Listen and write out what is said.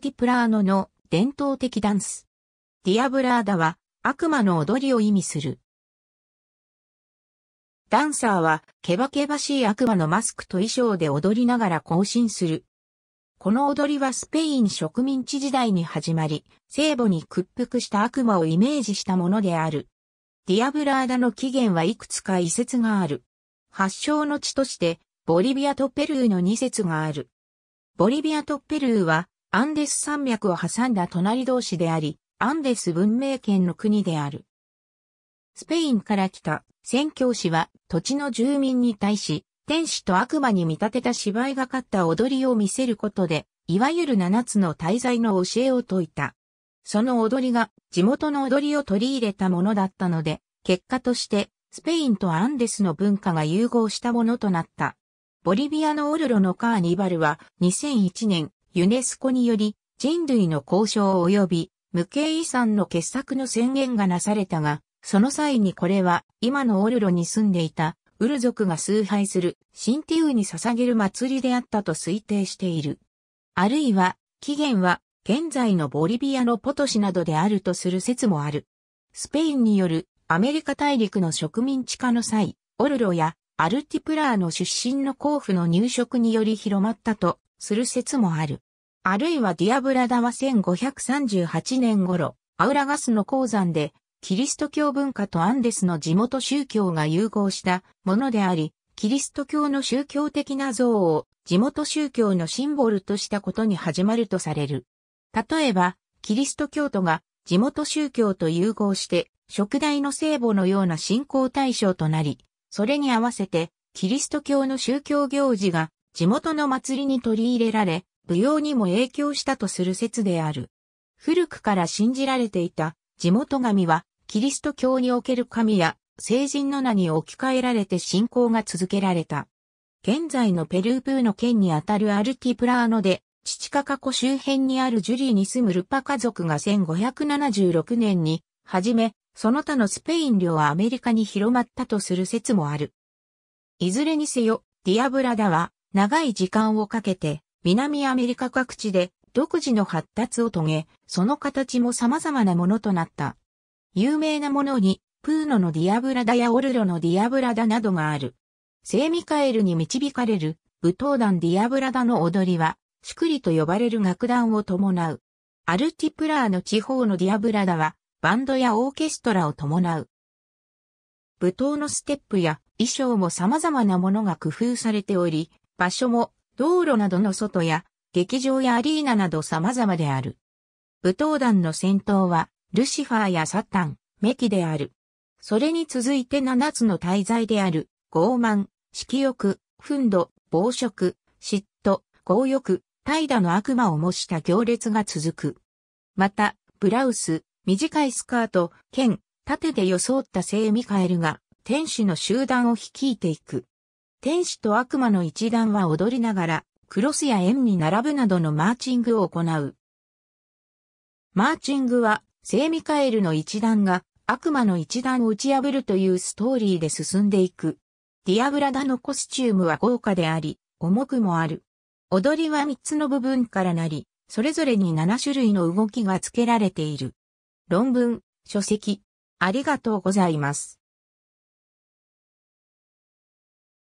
ティプラーノの伝統的ダンス。ディアブラーダは悪魔の踊りを意味する。ダンサーは、ケバケバしい悪魔のマスクと衣装で踊りながら行進する。この踊りはスペイン植民地時代に始まり、聖母に屈服した悪魔をイメージしたものである。ディアブラーダの起源はいくつか遺説がある。発祥の地として、ボリビアとペルーの2説がある。ボリビアとペルーは、アンデス山脈を挟んだ隣同士であり、アンデス文明圏の国である。スペインから来た宣教師は土地の住民に対し、天使と悪魔に見立てた芝居がかった踊りを見せることで、いわゆる七つの大罪の教えを説いた。その踊りが地元の踊りを取り入れたものだったので、結果としてスペインとアンデスの文化が融合したものとなった。ボリビアのオルロのカーニバルは2001年ユネスコにより人類の交渉及び無形遺産の傑作の宣言がなされたが、その際にこれは今のオルロに住んでいたウル族が崇拝するシンティウに捧げる祭りであったと推定している。あるいは、起源は現在のボリビアのポトシなどであるとする説もある。スペインによるアメリカ大陸の植民地化の際、オルロやアルティプラーの出身の甲府の入植により広まったとする説もある。あるいはディアブラダは1538年頃、アウラガスの鉱山で、キリスト教文化とアンデスの地元宗教が融合したものであり、キリスト教の宗教的な像を地元宗教のシンボルとしたことに始まるとされる。例えば、キリスト教徒が地元宗教と融合して、食代の聖母のような信仰対象となり、それに合わせて、キリスト教の宗教行事が地元の祭りに取り入れられ、舞踊にも影響したとする説である。古くから信じられていた地元神はキリスト教における神や聖人の名に置き換えられて信仰が続けられた。現在のペルーブーの県にあたるアルティプラーノで、チチカカ湖周辺にあるジュリーに住むルパ家族が1576年に、はじめ、その他のスペイン領はアメリカに広まったとする説もある。いずれにせよ、ディアブラダは、長い時間をかけて、南アメリカ各地で独自の発達を遂げ、その形も様々なものとなった。有名なものに、プーノのディアブラダやオルロのディアブラダなどがある。聖ミカエルに導かれる舞踏団ディアブラダの踊りは、シクリと呼ばれる楽団を伴う。アルティプラーの地方のディアブラダは、バンドやオーケストラを伴う。舞踏のステップや衣装も様々なものが工夫されており、場所も道路などの外や、劇場やアリーナなど様々である。舞踏団の戦闘は、ルシファーやサタン、メキである。それに続いて七つの大罪である、傲慢、色欲、憤怒、暴食、嫉妬、強欲、怠惰の悪魔を模した行列が続く。また、ブラウス、短いスカート、剣、盾で装った聖ミカエルが、天使の集団を率いていく。天使と悪魔の一団は踊りながら、クロスや円に並ぶなどのマーチングを行う。マーチングは、聖ミカエルの一団が悪魔の一団を打ち破るというストーリーで進んでいく。ディアブラダのコスチュームは豪華であり、重くもある。踊りは3つの部分からなり、それぞれに7種類の動きが付けられている。論文、書籍、ありがとうございます。